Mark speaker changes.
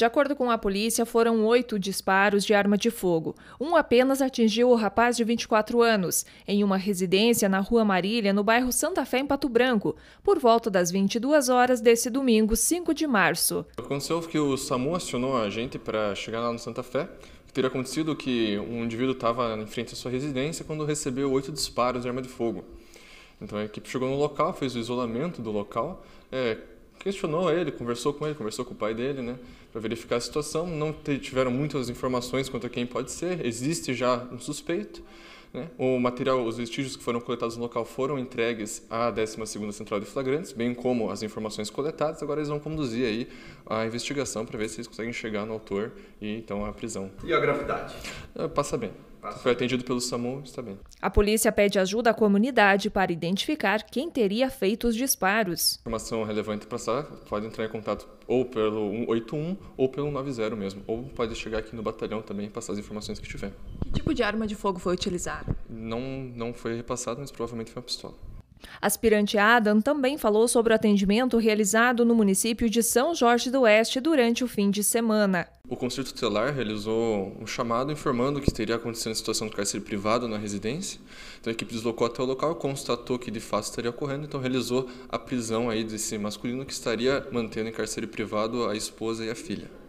Speaker 1: De acordo com a polícia, foram oito disparos de arma de fogo. Um apenas atingiu o rapaz de 24 anos, em uma residência na Rua Marília, no bairro Santa Fé, em Pato Branco, por volta das 22 horas desse domingo, 5 de março.
Speaker 2: Aconteceu que o SAMU acionou a gente para chegar lá no Santa Fé, teria acontecido que um indivíduo estava em frente à sua residência quando recebeu oito disparos de arma de fogo. Então a equipe chegou no local, fez o isolamento do local, é, questionou ele, conversou com ele, conversou com o pai dele, né, para verificar a situação. Não tiveram muitas informações quanto a quem pode ser. Existe já um suspeito. Né? O material, os vestígios que foram coletados no local foram entregues à 12ª Central de Flagrantes, bem como as informações coletadas. Agora eles vão conduzir aí a investigação para ver se eles conseguem chegar no autor e então a prisão. E a gravidade? É, passa bem. Passa. Foi atendido pelo SAMU, está bem.
Speaker 1: A polícia pede ajuda à comunidade para identificar quem teria feito
Speaker 2: os disparos. Informação relevante para passar, pode entrar em contato ou pelo 181 ou pelo 90 mesmo. Ou pode chegar aqui no batalhão também e passar as informações que tiver.
Speaker 1: Que tipo de arma de fogo foi utilizada?
Speaker 2: Não, não foi repassado, mas provavelmente foi uma pistola.
Speaker 1: Aspirante Adam também falou sobre o atendimento realizado no município de São Jorge do Oeste durante o fim de semana.
Speaker 2: O Conselho Tutelar realizou um chamado informando que teria acontecido a situação do cárcere privado na residência. Então a equipe deslocou até o local, constatou que de fato estaria ocorrendo, então realizou a prisão aí desse masculino que estaria mantendo em cárcere privado a esposa e a filha.